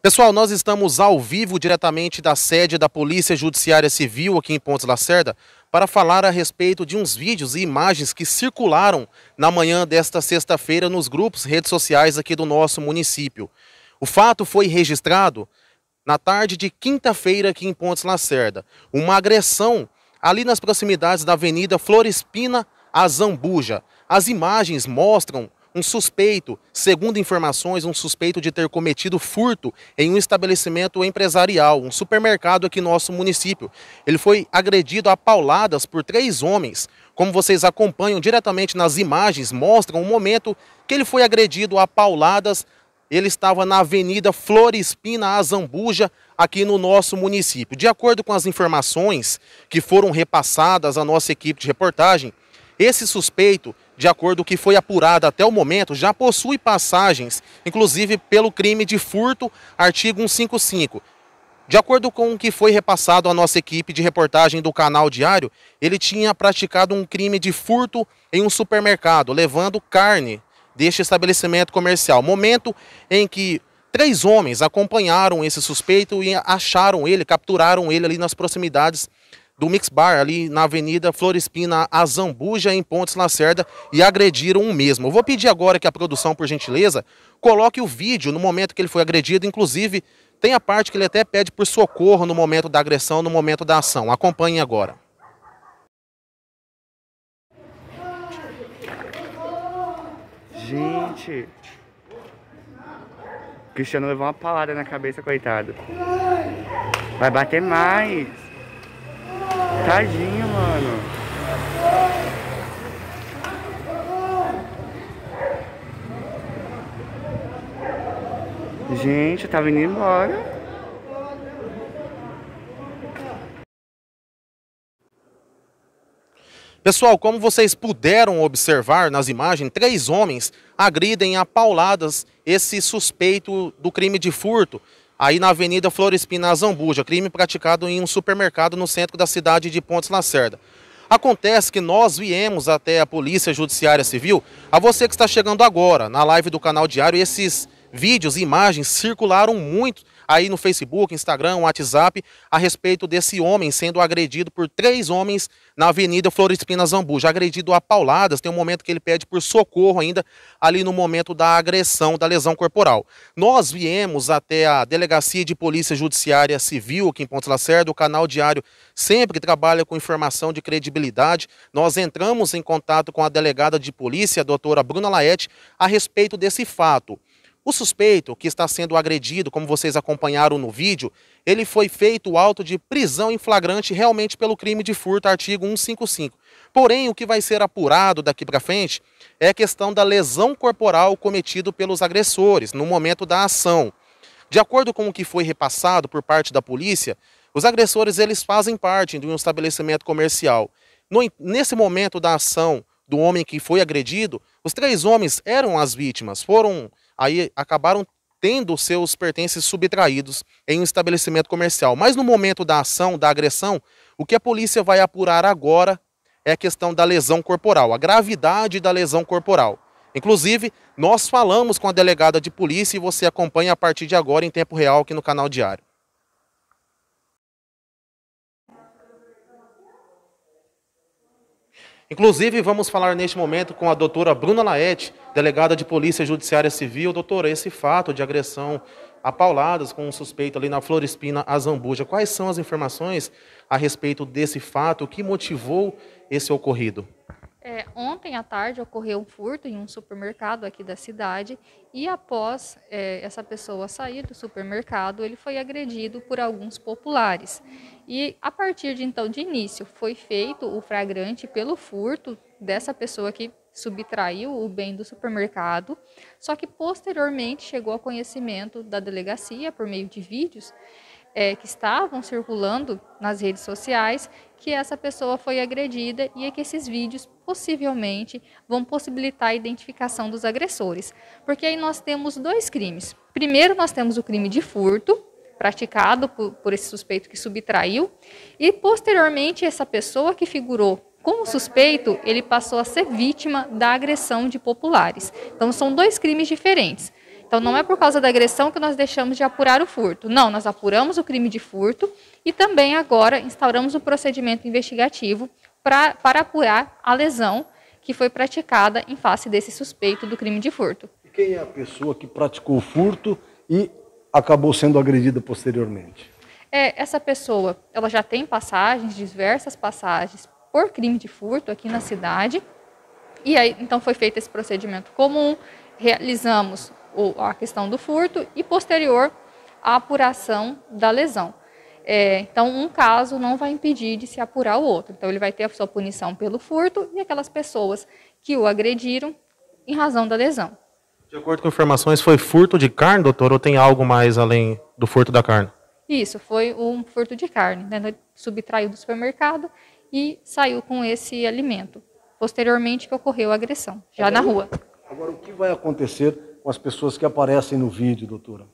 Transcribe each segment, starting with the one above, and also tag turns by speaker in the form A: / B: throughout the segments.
A: Pessoal, nós estamos ao vivo diretamente da sede da Polícia Judiciária Civil aqui em Pontes Lacerda para falar a respeito de uns vídeos e imagens que circularam na manhã desta sexta-feira nos grupos redes sociais aqui do nosso município. O fato foi registrado na tarde de quinta-feira aqui em Pontes Lacerda. Uma agressão ali nas proximidades da Avenida Florespina a Zambuja. As imagens mostram um suspeito, segundo informações, um suspeito de ter cometido furto em um estabelecimento empresarial, um supermercado aqui no nosso município. Ele foi agredido a pauladas por três homens. Como vocês acompanham diretamente nas imagens, mostram o momento que ele foi agredido a pauladas. Ele estava na Avenida Florespina Azambuja, aqui no nosso município. De acordo com as informações que foram repassadas à nossa equipe de reportagem, esse suspeito de acordo com o que foi apurado até o momento, já possui passagens, inclusive pelo crime de furto, artigo 155. De acordo com o que foi repassado à nossa equipe de reportagem do canal Diário, ele tinha praticado um crime de furto em um supermercado, levando carne deste estabelecimento comercial. Momento em que três homens acompanharam esse suspeito e acharam ele, capturaram ele ali nas proximidades do Mix Bar, ali na Avenida Florespina, Azambuja em Pontes Lacerda, e agrediram o mesmo. Eu vou pedir agora que a produção, por gentileza, coloque o vídeo no momento que ele foi agredido, inclusive tem a parte que ele até pede por socorro no momento da agressão, no momento da ação. Acompanhe agora.
B: Gente, o Cristiano levou uma palada na cabeça, coitado. Vai bater mais. Tadinho, mano. Gente, eu tava indo embora.
A: Pessoal, como vocês puderam observar nas imagens, três homens agridem a pauladas esse suspeito do crime de furto aí na Avenida Florespina Zambuja, crime praticado em um supermercado no centro da cidade de Pontes Lacerda. Acontece que nós viemos até a Polícia Judiciária Civil, a você que está chegando agora na live do canal Diário, esses vídeos e imagens circularam muito aí no Facebook, Instagram, WhatsApp a respeito desse homem sendo agredido por três homens na Avenida Florispina Zambuja, agredido a pauladas. Tem um momento que ele pede por socorro ainda ali no momento da agressão, da lesão corporal. Nós viemos até a Delegacia de Polícia Judiciária Civil aqui em Pontes Lacerda, o canal diário sempre trabalha com informação de credibilidade. Nós entramos em contato com a delegada de polícia, a doutora Bruna Laete, a respeito desse fato. O suspeito, que está sendo agredido, como vocês acompanharam no vídeo, ele foi feito o auto de prisão em flagrante realmente pelo crime de furto, artigo 155. Porém, o que vai ser apurado daqui para frente é a questão da lesão corporal cometida pelos agressores no momento da ação. De acordo com o que foi repassado por parte da polícia, os agressores eles fazem parte de um estabelecimento comercial. No, nesse momento da ação do homem que foi agredido, os três homens eram as vítimas, foram aí acabaram tendo seus pertences subtraídos em um estabelecimento comercial. Mas no momento da ação, da agressão, o que a polícia vai apurar agora é a questão da lesão corporal, a gravidade da lesão corporal. Inclusive, nós falamos com a delegada de polícia e você acompanha a partir de agora em tempo real aqui no canal Diário. Inclusive, vamos falar neste momento com a doutora Bruna Laete, delegada de Polícia Judiciária Civil. Doutora, esse fato de agressão a pauladas com um suspeito ali na Florespina, a Quais são as informações a respeito desse fato? O que motivou esse ocorrido?
B: É, ontem à tarde ocorreu um furto em um supermercado aqui da cidade e após é, essa pessoa sair do supermercado, ele foi agredido por alguns populares. E a partir de então, de início, foi feito o flagrante pelo furto dessa pessoa que subtraiu o bem do supermercado, só que posteriormente chegou ao conhecimento da delegacia por meio de vídeos é, que estavam circulando nas redes sociais que essa pessoa foi agredida e é que esses vídeos possivelmente vão possibilitar a identificação dos agressores. Porque aí nós temos dois crimes. Primeiro, nós temos o crime de furto, praticado por, por esse suspeito que subtraiu, e posteriormente, essa pessoa que figurou como suspeito, ele passou a ser vítima da agressão de populares. Então, são dois crimes diferentes. Então, não é por causa da agressão que nós deixamos de apurar o furto. Não, nós apuramos o crime de furto e também agora instauramos o um procedimento investigativo pra, para apurar a lesão que foi praticada em face desse suspeito do crime de furto.
A: E quem é a pessoa que praticou o furto e acabou sendo agredida posteriormente?
B: É, essa pessoa, ela já tem passagens, diversas passagens por crime de furto aqui na cidade. E aí, então foi feito esse procedimento comum, realizamos a questão do furto e posterior a apuração da lesão. É, então, um caso não vai impedir de se apurar o outro. Então, ele vai ter a sua punição pelo furto e aquelas pessoas que o agrediram em razão da lesão.
A: De acordo com informações, foi furto de carne, doutor, ou tem algo mais além do furto da carne?
B: Isso, foi um furto de carne. Né? Ele subtraiu do supermercado e saiu com esse alimento. Posteriormente que ocorreu a agressão, já agora, na rua.
A: Agora, o que vai acontecer com as pessoas que aparecem no vídeo, doutora?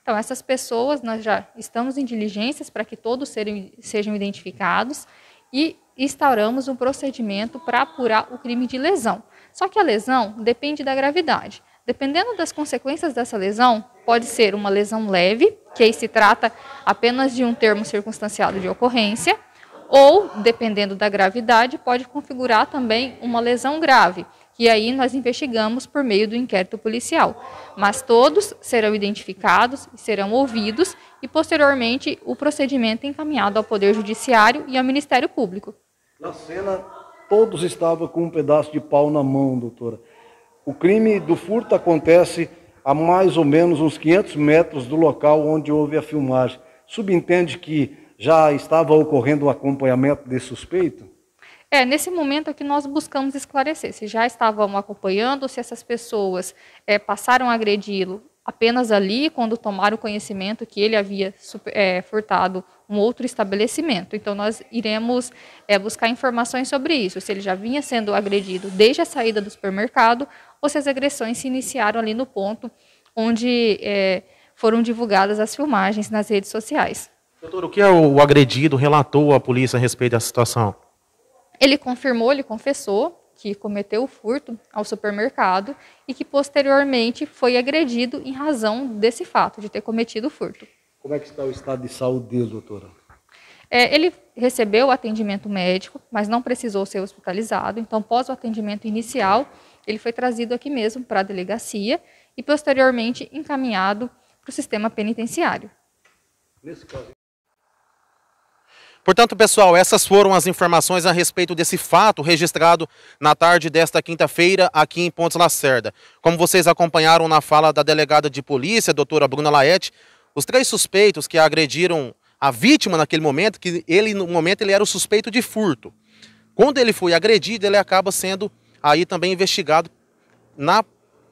B: Então, essas pessoas, nós já estamos em diligências para que todos serem, sejam identificados e instauramos um procedimento para apurar o crime de lesão. Só que a lesão depende da gravidade. Dependendo das consequências dessa lesão, pode ser uma lesão leve, que aí se trata apenas de um termo circunstanciado de ocorrência, ou, dependendo da gravidade, pode configurar também uma lesão grave, e aí nós investigamos por meio do inquérito policial. Mas todos serão identificados serão ouvidos e posteriormente o procedimento é encaminhado ao Poder Judiciário e ao Ministério Público.
A: Na cena todos estavam com um pedaço de pau na mão, doutora. O crime do furto acontece a mais ou menos uns 500 metros do local onde houve a filmagem. Subentende que já estava ocorrendo o acompanhamento desse suspeito?
B: É, nesse momento é que nós buscamos esclarecer se já estavam acompanhando, se essas pessoas é, passaram a agredi-lo apenas ali, quando tomaram conhecimento que ele havia é, furtado um outro estabelecimento. Então, nós iremos é, buscar informações sobre isso, se ele já vinha sendo agredido desde a saída do supermercado ou se as agressões se iniciaram ali no ponto onde é, foram divulgadas as filmagens nas redes sociais.
A: Doutor, o que é o agredido relatou à polícia a respeito da situação?
B: Ele confirmou, ele confessou que cometeu o furto ao supermercado e que posteriormente foi agredido em razão desse fato, de ter cometido o furto.
A: Como é que está o estado de saúde dele, doutora?
B: É, ele recebeu atendimento médico, mas não precisou ser hospitalizado. Então, após o atendimento inicial, ele foi trazido aqui mesmo para a delegacia e posteriormente encaminhado para o sistema penitenciário. Nesse caso...
A: Portanto, pessoal, essas foram as informações a respeito desse fato registrado na tarde desta quinta-feira aqui em Pontes Lacerda. Como vocês acompanharam na fala da delegada de polícia, doutora Bruna Laete, os três suspeitos que agrediram a vítima naquele momento, que ele no momento ele era o suspeito de furto. Quando ele foi agredido, ele acaba sendo aí também investigado na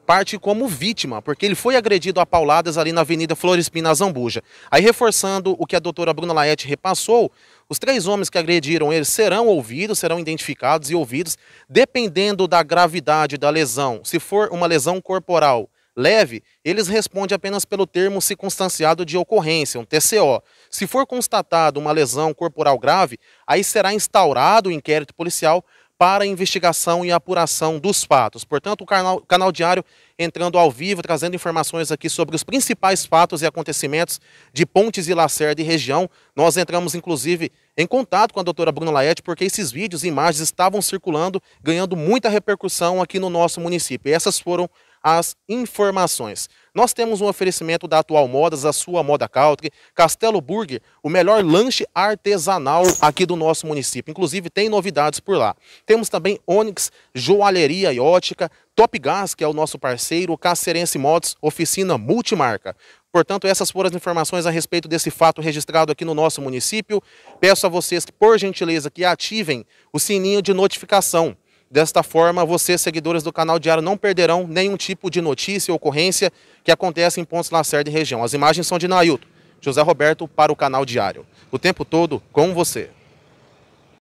A: parte como vítima, porque ele foi agredido a pauladas ali na Avenida Flores Pina Zambuja. Aí reforçando o que a doutora Bruna Laete repassou, os três homens que agrediram ele serão ouvidos, serão identificados e ouvidos, dependendo da gravidade da lesão. Se for uma lesão corporal leve, eles respondem apenas pelo termo circunstanciado de ocorrência, um TCO. Se for constatado uma lesão corporal grave, aí será instaurado o um inquérito policial para investigação e apuração dos fatos. Portanto, o canal, canal Diário entrando ao vivo, trazendo informações aqui sobre os principais fatos e acontecimentos de Pontes e Lacerda e região. Nós entramos, inclusive, em contato com a doutora Bruna Laete, porque esses vídeos e imagens estavam circulando, ganhando muita repercussão aqui no nosso município. E essas foram as informações. Nós temos um oferecimento da Atual Modas, a sua moda country, Castelo Burger, o melhor lanche artesanal aqui do nosso município. Inclusive tem novidades por lá. Temos também Onix, Joalheria e Ótica, Top Gas, que é o nosso parceiro, Cacerense Motos, oficina multimarca. Portanto, essas foram as informações a respeito desse fato registrado aqui no nosso município. Peço a vocês que, por gentileza, que ativem o sininho de notificação. Desta forma, vocês, seguidores do canal Diário, não perderão nenhum tipo de notícia ou ocorrência que acontece em pontos Lacerda e região. As imagens são de Nailton. José Roberto para o canal Diário. O tempo todo com você.